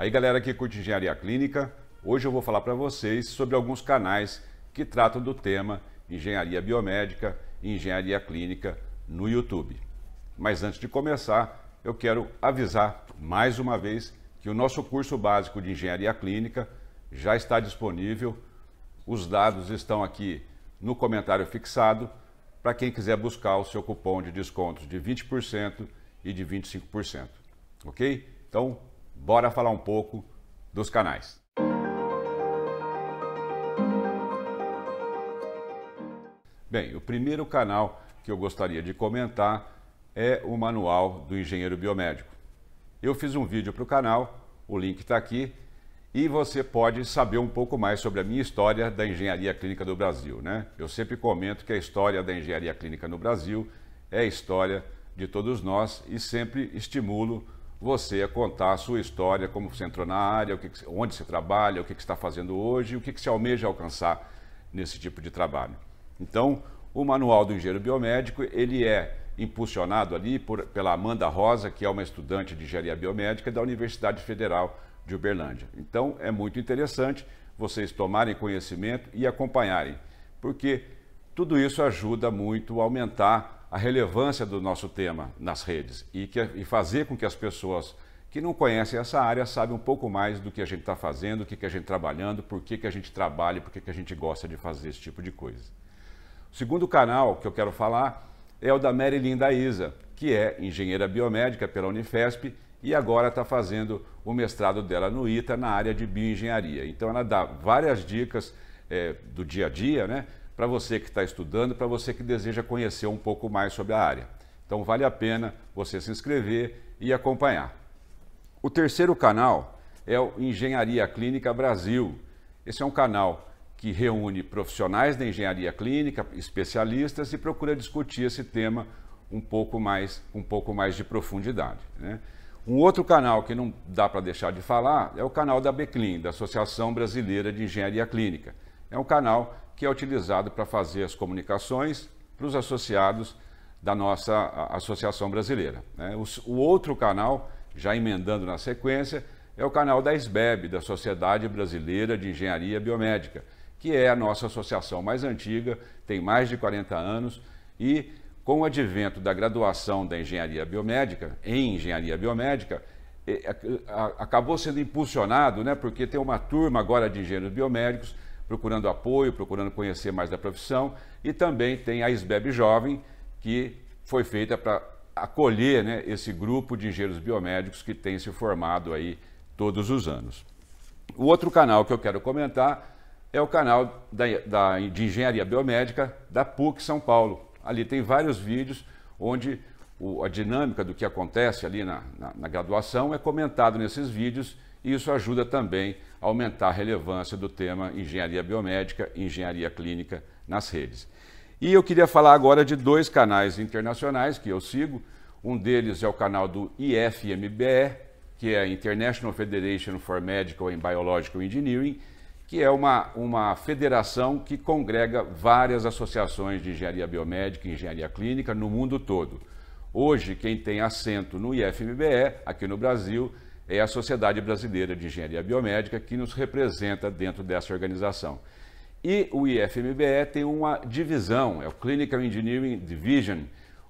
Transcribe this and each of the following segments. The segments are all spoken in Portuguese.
Aí, galera que é curte engenharia clínica, hoje eu vou falar para vocês sobre alguns canais que tratam do tema engenharia biomédica e engenharia clínica no YouTube. Mas antes de começar, eu quero avisar mais uma vez que o nosso curso básico de engenharia clínica já está disponível. Os dados estão aqui no comentário fixado para quem quiser buscar o seu cupom de descontos de 20% e de 25%. Ok? Então, bora falar um pouco dos canais. Bem, o primeiro canal que eu gostaria de comentar é o Manual do Engenheiro Biomédico. Eu fiz um vídeo para o canal, o link está aqui, e você pode saber um pouco mais sobre a minha história da engenharia clínica do Brasil. Né? Eu sempre comento que a história da engenharia clínica no Brasil é a história de todos nós e sempre estimulo você a contar a sua história, como você entrou na área, o que que, onde você trabalha, o que, que está fazendo hoje, o que, que se almeja alcançar nesse tipo de trabalho. Então, o Manual do Engenheiro Biomédico, ele é impulsionado ali por, pela Amanda Rosa, que é uma estudante de Engenharia Biomédica da Universidade Federal de Uberlândia. Então, é muito interessante vocês tomarem conhecimento e acompanharem, porque tudo isso ajuda muito a aumentar a relevância do nosso tema nas redes e, que, e fazer com que as pessoas que não conhecem essa área sabem um pouco mais do que a gente está fazendo, o que, que a gente está trabalhando, por que, que a gente trabalha, por que, que a gente gosta de fazer esse tipo de coisa. O segundo canal que eu quero falar é o da Marilyn Isa, que é engenheira biomédica pela Unifesp e agora está fazendo o mestrado dela no ITA na área de bioengenharia. Então ela dá várias dicas é, do dia a dia, né? para você que está estudando, para você que deseja conhecer um pouco mais sobre a área. Então vale a pena você se inscrever e acompanhar. O terceiro canal é o Engenharia Clínica Brasil. Esse é um canal que reúne profissionais da engenharia clínica, especialistas e procura discutir esse tema um pouco mais, um pouco mais de profundidade. Né? Um outro canal que não dá para deixar de falar é o canal da Beclin, da Associação Brasileira de Engenharia Clínica é um canal que é utilizado para fazer as comunicações para os associados da nossa Associação Brasileira. Né? O, o outro canal, já emendando na sequência, é o canal da SBEB, da Sociedade Brasileira de Engenharia Biomédica, que é a nossa associação mais antiga, tem mais de 40 anos e com o advento da graduação da engenharia biomédica, em engenharia biomédica, acabou sendo impulsionado, né, porque tem uma turma agora de engenheiros biomédicos procurando apoio, procurando conhecer mais da profissão. E também tem a SBEB Jovem, que foi feita para acolher né, esse grupo de engenheiros biomédicos que tem se formado aí todos os anos. O outro canal que eu quero comentar é o canal da, da, de Engenharia Biomédica da PUC São Paulo. Ali tem vários vídeos onde o, a dinâmica do que acontece ali na, na, na graduação é comentado nesses vídeos e isso ajuda também a aumentar a relevância do tema engenharia biomédica e engenharia clínica nas redes. E eu queria falar agora de dois canais internacionais que eu sigo. Um deles é o canal do IFMBE, que é a International Federation for Medical and Biological Engineering, que é uma, uma federação que congrega várias associações de engenharia biomédica e engenharia clínica no mundo todo. Hoje, quem tem assento no IFMBE, aqui no Brasil, é a Sociedade Brasileira de Engenharia Biomédica, que nos representa dentro dessa organização. E o IFMBE tem uma divisão, é o Clinical Engineering Division,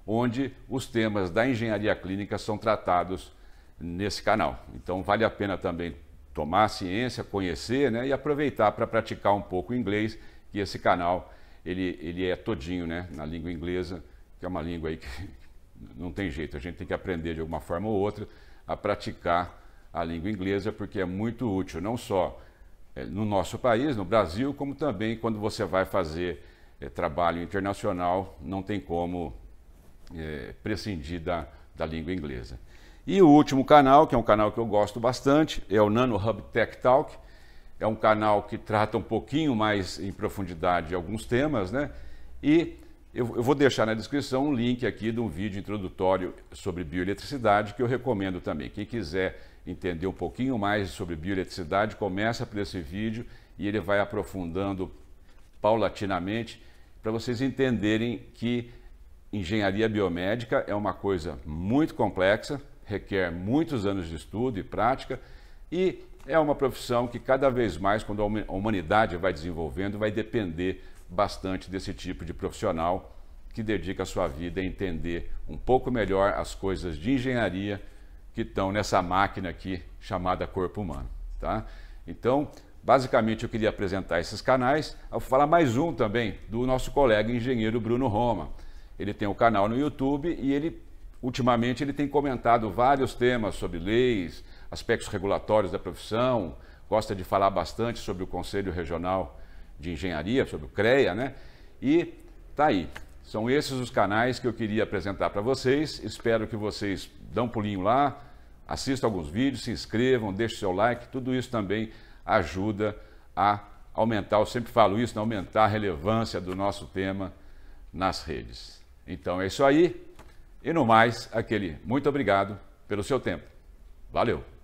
onde os temas da engenharia clínica são tratados nesse canal. Então vale a pena também tomar ciência, conhecer né, e aproveitar para praticar um pouco o inglês, que esse canal ele, ele é todinho né, na língua inglesa, que é uma língua aí que não tem jeito, a gente tem que aprender de alguma forma ou outra a praticar a língua inglesa, porque é muito útil, não só eh, no nosso país, no Brasil, como também quando você vai fazer é, trabalho internacional, não tem como é, prescindir da, da língua inglesa. E o último canal, que é um canal que eu gosto bastante, é o Nano Hub Tech Talk. É um canal que trata um pouquinho mais em profundidade alguns temas, né? E eu, eu vou deixar na descrição um link aqui de um vídeo introdutório sobre bioeletricidade que eu recomendo também. Quem quiser entender um pouquinho mais sobre bioeletricidade, começa por esse vídeo e ele vai aprofundando paulatinamente para vocês entenderem que engenharia biomédica é uma coisa muito complexa, requer muitos anos de estudo e prática e é uma profissão que cada vez mais, quando a humanidade vai desenvolvendo, vai depender bastante desse tipo de profissional que dedica a sua vida a entender um pouco melhor as coisas de engenharia que estão nessa máquina aqui chamada corpo humano, tá? Então, basicamente eu queria apresentar esses canais. Eu vou falar mais um também do nosso colega engenheiro Bruno Roma. Ele tem o um canal no YouTube e ele ultimamente ele tem comentado vários temas sobre leis, aspectos regulatórios da profissão, gosta de falar bastante sobre o Conselho Regional de engenharia, sobre o CREA, né? E tá aí. São esses os canais que eu queria apresentar para vocês. Espero que vocês dão um pulinho lá, assistam alguns vídeos, se inscrevam, deixem seu like. Tudo isso também ajuda a aumentar, eu sempre falo isso, a né? aumentar a relevância do nosso tema nas redes. Então é isso aí. E no mais, aquele muito obrigado pelo seu tempo. Valeu!